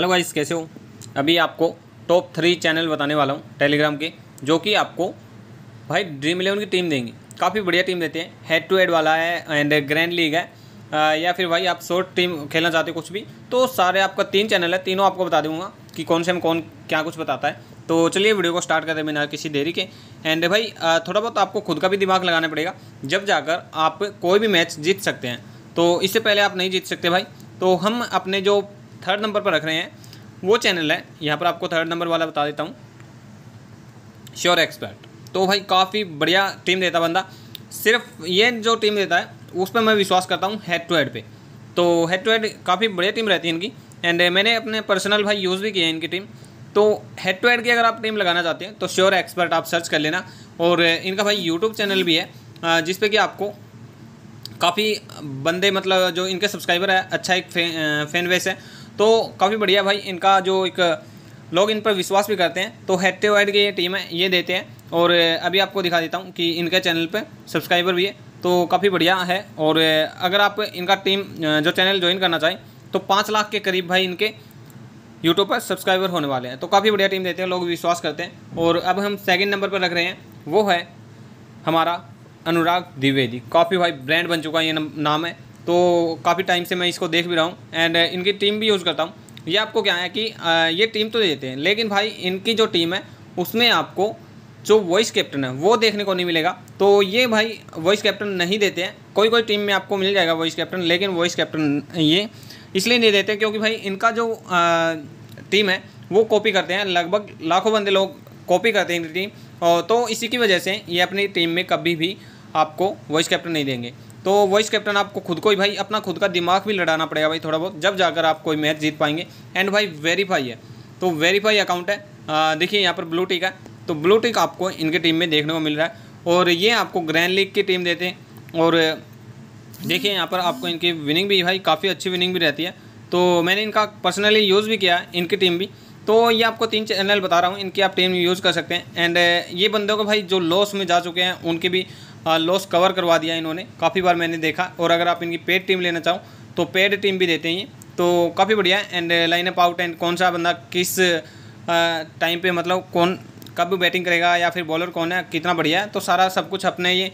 hello guys कैसे हो अभी आपको टॉप थ्री चैनल बताने वाला हूँ टेलीग्राम के जो कि आपको भाई ड्रीम इलेवन की टीम देंगी काफ़ी बढ़िया टीम देते हैं हेड टू हेड वाला है एंड ग्रैंड लीग है आ, या फिर भाई आप शॉर्ट टीम खेलना चाहते हो कुछ भी तो सारे आपका तीन चैनल है तीनों आपको बता दूंगा कि कौन से हम कौन क्या कुछ बताता है तो चलिए वीडियो को स्टार्ट करते हैं बिना किसी देरी के एंड भाई थोड़ा बहुत आपको खुद का भी दिमाग लगाना पड़ेगा जब जाकर आप कोई भी मैच जीत सकते हैं तो इससे पहले आप नहीं जीत सकते भाई तो हम अपने जो थर्ड नंबर पर रख रहे हैं वो चैनल है यहाँ पर आपको थर्ड नंबर वाला बता देता हूँ श्योर एक्सपर्ट तो भाई काफ़ी बढ़िया टीम देता बंदा सिर्फ ये जो टीम देता है उस पर मैं विश्वास करता हूँ हेड टू हेड पे तो हेड टू हेड काफ़ी बढ़िया टीम रहती है इनकी एंड मैंने अपने पर्सनल भाई यूज़ भी किए हैं इनकी टीम तो हेड टू हेड की अगर आप टीम लगाना चाहते हैं तो श्योर एक्सपर्ट आप सर्च कर लेना और इनका भाई यूट्यूब चैनल भी है जिस पर कि आपको काफ़ी बंदे मतलब जो इनके सब्सक्राइबर है अच्छा एक फैन फे, वेस है तो काफ़ी बढ़िया भाई इनका जो एक लोग इन पर विश्वास भी करते हैं तो हेट्टेवाइड की ये टीम है ये देते हैं और अभी आपको दिखा देता हूँ कि इनके चैनल पर सब्सक्राइबर भी है तो काफ़ी बढ़िया है और अगर आप इनका टीम जो चैनल ज्वाइन करना चाहें तो पाँच लाख के करीब भाई इनके यूट्यूब पर सब्सक्राइबर होने वाले हैं तो काफ़ी बढ़िया टीम देते हैं लोग विश्वास करते हैं और अब हम सेकंड नंबर पर रख रहे हैं वो है हमारा अनुराग द्विवेदी काफ़ी भाई ब्रांड बन चुका है ये नाम है तो काफ़ी टाइम से मैं इसको देख भी रहा हूँ एंड uh, इनकी टीम भी यूज़ करता हूँ ये आपको क्या है कि uh, ये टीम तो देते हैं लेकिन भाई इनकी जो टीम है उसमें आपको जो वॉइस कैप्टन है वो देखने को नहीं मिलेगा तो ये भाई वॉइस कैप्टन नहीं देते हैं कोई कोई टीम में आपको मिल जाएगा वॉइस कैप्टन लेकिन वॉइस कैप्टन ये इसलिए नहीं देते क्योंकि भाई इनका जो टीम uh, है वो कॉपी करते हैं लगभग लाखों बंदे लोग कॉपी करते हैं इनकी टीम तो इसी की वजह से ये अपनी टीम में कभी भी आपको वॉइस कैप्टन नहीं देंगे तो वॉइस कैप्टन आपको खुद को ही भाई अपना खुद का दिमाग भी लड़ाना पड़ेगा भाई थोड़ा बहुत जब जाकर आप कोई मैच जीत पाएंगे एंड भाई वेरीफाई है तो वेरीफाई अकाउंट है देखिए यहाँ पर ब्लू टिक है तो ब्लू टिक आपको इनके टीम में देखने को मिल रहा है और ये आपको ग्रैंड लीग की टीम देते हैं और देखिए यहाँ पर आपको इनकी विनिंग भी भाई काफ़ी अच्छी विनिंग भी रहती है तो मैंने इनका पर्सनली यूज़ भी किया है इनकी टीम भी तो ये आपको तीन चैनल बता रहा हूँ इनके आप टीम यूज़ कर सकते हैं एंड uh, ये बंदों को भाई जो लॉस में जा चुके हैं उनके भी लॉस uh, कवर करवा दिया इन्होंने काफ़ी बार मैंने देखा और अगर आप इनकी पेड टीम लेना चाहूँ तो पेड टीम भी देते हैं ये तो काफ़ी बढ़िया है एंड लाइनअप आउट एंड कौन सा बंदा किस टाइम uh, पे मतलब कौन कब बैटिंग करेगा या फिर बॉलर कौन है कितना बढ़िया है तो सारा सब कुछ अपने ये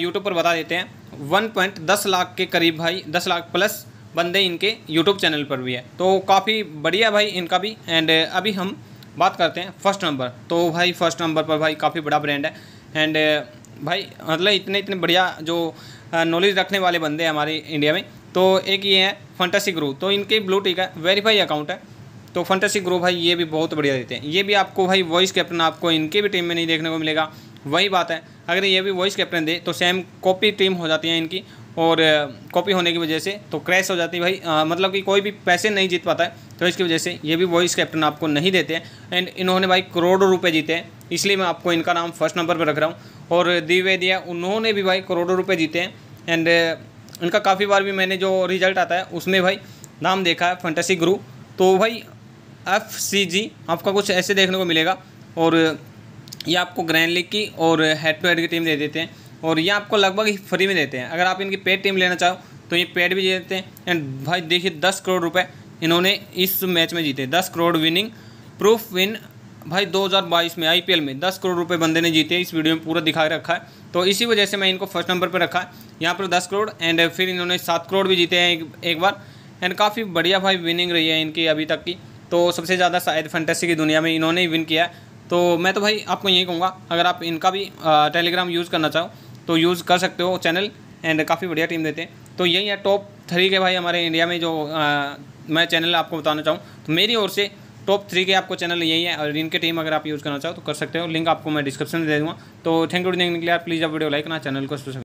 यूट्यूब पर बता देते हैं वन पॉइंट दस लाख के करीब भाई दस लाख प्लस बंदे इनके यूट्यूब चैनल पर भी है तो काफ़ी बढ़िया भाई इनका भी एंड uh, अभी हम बात करते हैं फर्स्ट नंबर तो भाई फर्स्ट नंबर पर भाई काफ़ी बड़ा ब्रांड है एंड uh, भाई मतलब इतने इतने बढ़िया जो नॉलेज uh, रखने वाले बंदे हैं हमारे इंडिया में तो एक ये है फंटेसी ग्रो तो इनके ब्लू टिक है वेरीफाई अकाउंट है तो फंटेसी ग्रो भाई ये भी बहुत बढ़िया देते हैं ये भी आपको भाई वॉइस कैप्टन आपको इनके भी टीम में नहीं देखने को मिलेगा वही बात है अगर ये भी वॉइस कैप्टन दे तो सेम कॉपी टीम हो जाती है इनकी और कॉपी होने की वजह से तो क्रैश हो जाती है भाई आ, मतलब कि कोई भी पैसे नहीं जीत पाता है तो इसकी वजह से ये भी वॉइस कैप्टन आपको नहीं देते हैं एंड इन्होंने भाई करोड़ों रुपये जीते हैं इसलिए मैं आपको इनका नाम फर्स्ट नंबर पर रख रहा हूँ और द्विवेदिया उन्होंने भी भाई करोड़ों रुपये जीते हैं एंड इनका काफ़ी बार भी मैंने जो रिजल्ट आता है उसमें भाई नाम देखा है फंटेसी ग्रू तो भाई एफ सी जी आपका कुछ ऐसे देखने को मिलेगा और ये आपको ग्रैंड लीग की और हेड टू हेड की टीम दे देते हैं और ये आपको लगभग फ्री में देते हैं अगर आप इनकी पेड टीम लेना चाहो तो ये पेड भी देते हैं एंड भाई देखिए दस करोड़ रुपये इन्होंने इस मैच में जीते दस करोड़ विनिंग प्रूफ विन भाई 2022 में आईपीएल में 10 करोड़ रुपए बंदे ने जीते इस वीडियो में पूरा दिखा रखा है तो इसी वजह से मैं इनको फर्स्ट नंबर पर रखा है यहाँ पर 10 करोड़ एंड फिर इन्होंने 7 करोड़ भी जीते हैं एक, एक बार एंड काफ़ी बढ़िया भाई विनिंग रही है इनकी अभी तक की तो सबसे ज़्यादा शायद फंटेसी की दुनिया में इन्होंने ही विन किया है तो मैं तो भाई आपको यही कहूँगा अगर आप इनका भी टेलीग्राम यूज़ करना चाहो तो यूज़ कर सकते हो चैनल एंड काफ़ी बढ़िया टीम देते हैं तो यही है टॉप थ्री के भाई हमारे इंडिया में जो आ, मैं चैनल आपको बताना चाहूँ तो मेरी ओर से टॉप थ्री के आपको चैनल यही है और इनके टीम अगर आप यूज़ करना चाहो तो कर सकते हो लिंक आपको मैं डिस्क्रिप्शन में दे दूँगा तो थैंक यू देखने के लिए आप प्लीज़ आप वीडियो लाइक ना चैनल को